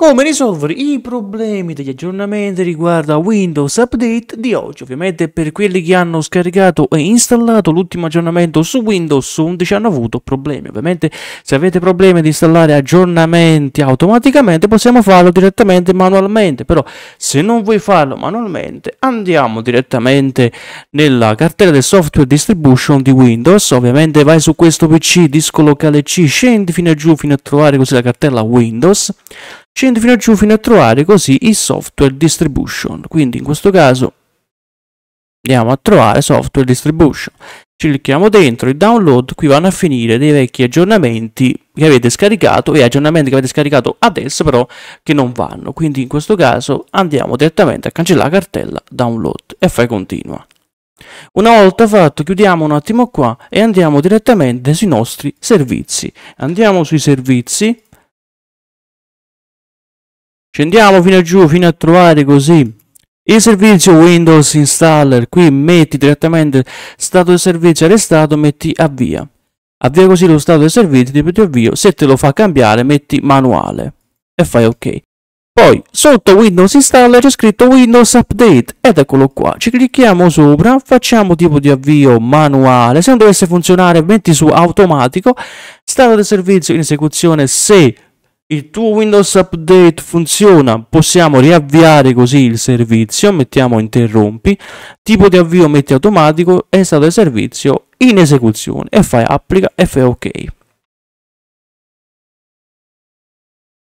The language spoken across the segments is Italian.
Come risolvere i problemi degli aggiornamenti riguardo a Windows Update di oggi, ovviamente per quelli che hanno scaricato e installato l'ultimo aggiornamento su Windows 11 hanno avuto problemi, ovviamente se avete problemi di installare aggiornamenti automaticamente possiamo farlo direttamente manualmente, però se non vuoi farlo manualmente andiamo direttamente nella cartella del software distribution di Windows, ovviamente vai su questo PC, disco locale C, scendi fino a giù fino a trovare così la cartella Windows, scendo fino a giù fino a trovare così il software distribution. Quindi in questo caso andiamo a trovare software distribution. Ci clicchiamo dentro il download, qui vanno a finire dei vecchi aggiornamenti che avete scaricato e aggiornamenti che avete scaricato adesso però che non vanno. Quindi in questo caso andiamo direttamente a cancellare la cartella download e fai continua. Una volta fatto chiudiamo un attimo qua e andiamo direttamente sui nostri servizi. Andiamo sui servizi Scendiamo fino a giù fino a trovare così il servizio Windows Installer. Qui metti direttamente stato di servizio arrestato, metti avvia. Avvia così lo stato di servizio, ripeti avvio. Se te lo fa cambiare, metti manuale e fai ok. Poi sotto Windows Installer c'è scritto Windows Update ed eccolo qua. Ci clicchiamo sopra, facciamo tipo di avvio manuale. Se non dovesse funzionare, metti su automatico. Stato di servizio in esecuzione se il tuo Windows Update funziona, possiamo riavviare così il servizio, mettiamo interrompi, tipo di avvio metti automatico, è stato il servizio in esecuzione e fai applica e fai ok.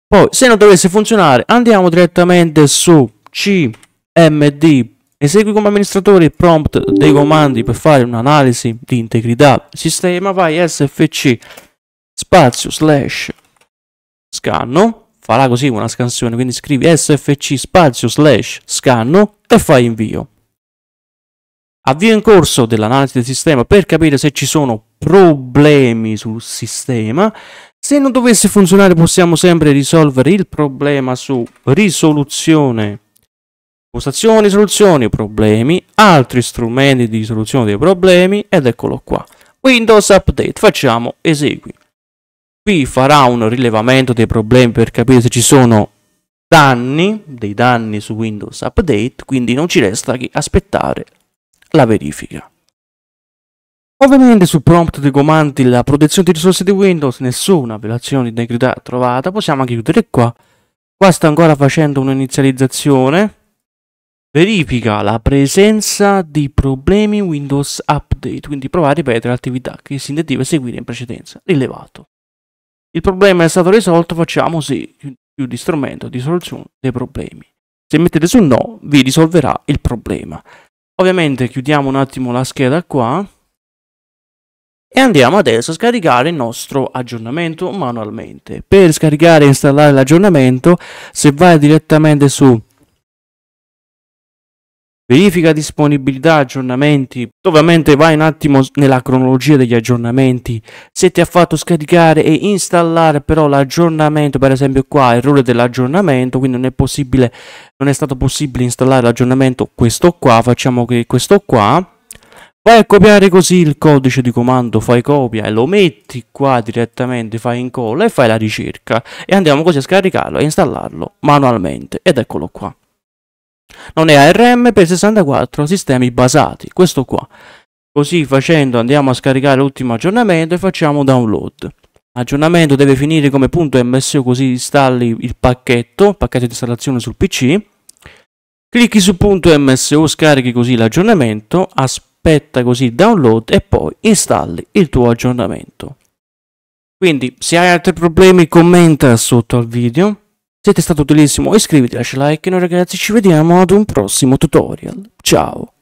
Poi se non dovesse funzionare andiamo direttamente su CMD, esegui come amministratore il prompt dei comandi per fare un'analisi di integrità sistema, vai sfc spazio slash scanno, farà così una scansione, quindi scrivi sfc spazio slash scanno e fai invio. Avvio in corso dell'analisi del sistema per capire se ci sono problemi sul sistema. Se non dovesse funzionare possiamo sempre risolvere il problema su risoluzione, postazioni, soluzioni, problemi, altri strumenti di risoluzione dei problemi ed eccolo qua. Windows Update, facciamo esegui farà un rilevamento dei problemi per capire se ci sono danni, dei danni su Windows Update, quindi non ci resta che aspettare la verifica. Ovviamente sul prompt dei comandi la protezione di risorse di Windows, nessuna violazione di integrità trovata, possiamo anche chiudere qua. Qua sta ancora facendo un'inizializzazione. Verifica la presenza di problemi Windows Update, quindi prova a ripetere l'attività che si intendeva eseguire in precedenza, rilevato. Il problema è stato risolto, facciamo sì, più di strumento di soluzione dei problemi. Se mettete su no, vi risolverà il problema. Ovviamente chiudiamo un attimo la scheda qua e andiamo adesso a scaricare il nostro aggiornamento manualmente. Per scaricare e installare l'aggiornamento, se vai direttamente su verifica disponibilità, aggiornamenti, ovviamente vai un attimo nella cronologia degli aggiornamenti, se ti ha fatto scaricare e installare però l'aggiornamento, per esempio qua errore dell'aggiornamento, quindi non è possibile, non è stato possibile installare l'aggiornamento questo qua, facciamo che questo qua, vai a copiare così il codice di comando, fai copia e lo metti qua direttamente, fai incolla e fai la ricerca e andiamo così a scaricarlo e installarlo manualmente ed eccolo qua non è ARM per 64 sistemi basati, questo qua. Così facendo andiamo a scaricare l'ultimo aggiornamento e facciamo download. Aggiornamento deve finire come .msu così installi il pacchetto, pacchetto di installazione sul PC. Clicchi su .msu, scarichi così l'aggiornamento, aspetta così il download e poi installi il tuo aggiornamento. Quindi se hai altri problemi commenta sotto al video. Siete stato utilissimo, iscriviti, lascia like e noi ragazzi ci vediamo ad un prossimo tutorial. Ciao!